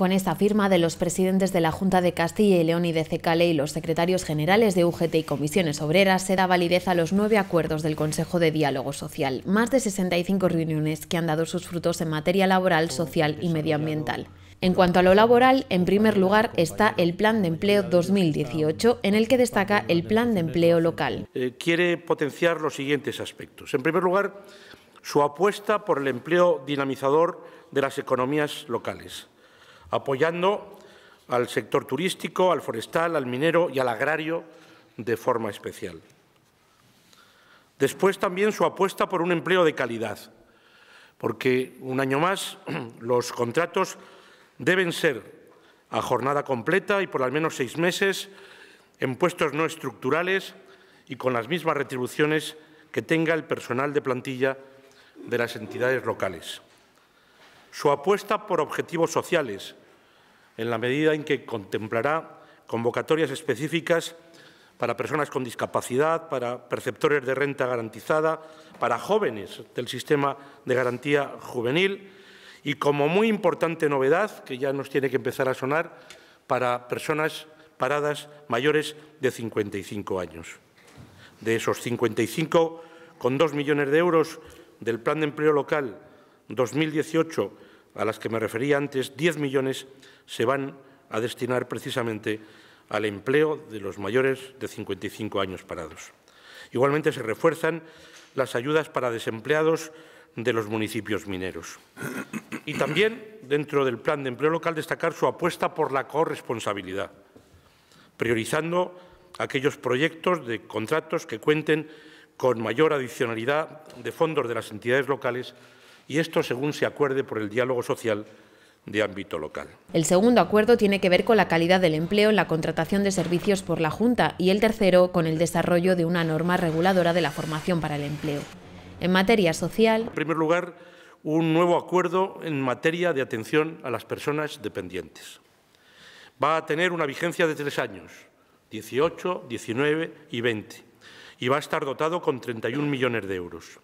Con esta firma de los presidentes de la Junta de Castilla y León y de Cecale y los secretarios generales de UGT y comisiones obreras se da validez a los nueve acuerdos del Consejo de Diálogo Social, más de 65 reuniones que han dado sus frutos en materia laboral, social y medioambiental. En cuanto a lo laboral, en primer lugar está el Plan de Empleo 2018, en el que destaca el Plan de Empleo Local. Eh, quiere potenciar los siguientes aspectos. En primer lugar, su apuesta por el empleo dinamizador de las economías locales apoyando al sector turístico, al forestal, al minero y al agrario de forma especial. Después también su apuesta por un empleo de calidad, porque un año más los contratos deben ser a jornada completa y por al menos seis meses en puestos no estructurales y con las mismas retribuciones que tenga el personal de plantilla de las entidades locales su apuesta por objetivos sociales, en la medida en que contemplará convocatorias específicas para personas con discapacidad, para perceptores de renta garantizada, para jóvenes del sistema de garantía juvenil y, como muy importante novedad, que ya nos tiene que empezar a sonar, para personas paradas mayores de 55 años. De esos 55, con dos millones de euros del Plan de Empleo Local 2018, a las que me refería antes, 10 millones se van a destinar precisamente al empleo de los mayores de 55 años parados. Igualmente se refuerzan las ayudas para desempleados de los municipios mineros. Y también, dentro del plan de empleo local, destacar su apuesta por la corresponsabilidad, priorizando aquellos proyectos de contratos que cuenten con mayor adicionalidad de fondos de las entidades locales y esto según se acuerde por el diálogo social de ámbito local. El segundo acuerdo tiene que ver con la calidad del empleo la contratación de servicios por la Junta y el tercero con el desarrollo de una norma reguladora de la formación para el empleo. En materia social. En primer lugar, un nuevo acuerdo en materia de atención a las personas dependientes. Va a tener una vigencia de tres años, 18, 19 y 20, y va a estar dotado con 31 millones de euros.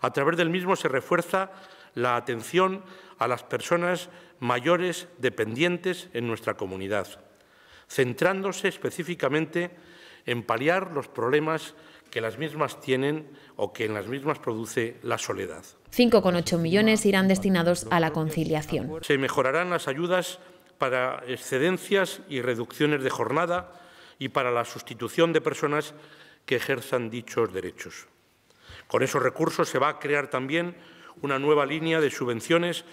A través del mismo se refuerza la atención a las personas mayores dependientes en nuestra comunidad, centrándose específicamente en paliar los problemas que las mismas tienen o que en las mismas produce la soledad. 5,8 millones irán destinados a la conciliación. Se mejorarán las ayudas para excedencias y reducciones de jornada y para la sustitución de personas que ejerzan dichos derechos. Con esos recursos se va a crear también una nueva línea de subvenciones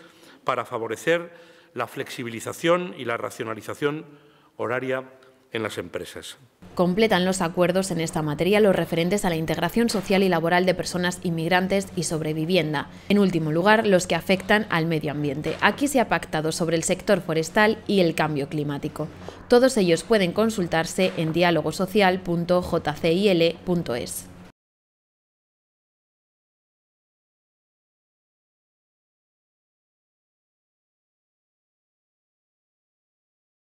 para favorecer la flexibilización y la racionalización horaria en las empresas. Completan los acuerdos en esta materia los referentes a la integración social y laboral de personas inmigrantes y sobre vivienda. En último lugar, los que afectan al medio ambiente. Aquí se ha pactado sobre el sector forestal y el cambio climático. Todos ellos pueden consultarse en dialogosocial.jcil.es.